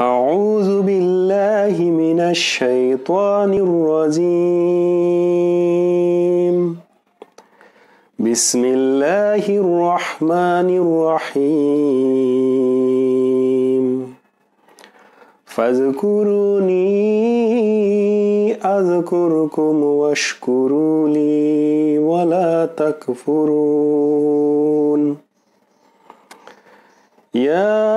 أعوذ بالله من الشيطان الرجيم بسم الله الرحمن الرحيم فاذكروني أذكركم واشكروا لي ولا تكفرون يا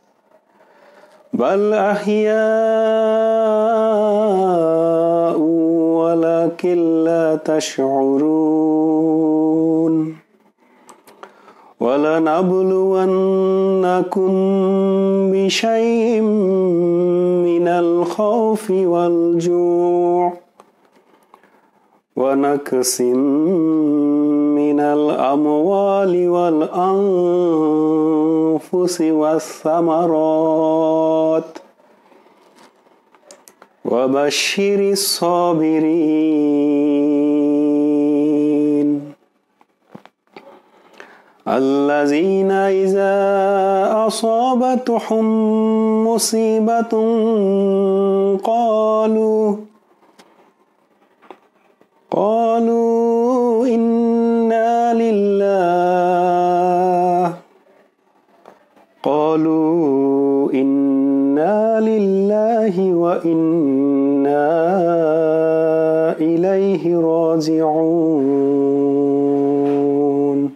بل أحياء ولكن لا تشعرون ولنبلونكم بشيء من الخوف والجوع ونكس من الأموال والأنفس والثمرات وبشر الصابرين الذين إذا أصابتهم مصيبة قالوا قالوا إنا لله قالوا إنا لله لله وإنا إليه راجعون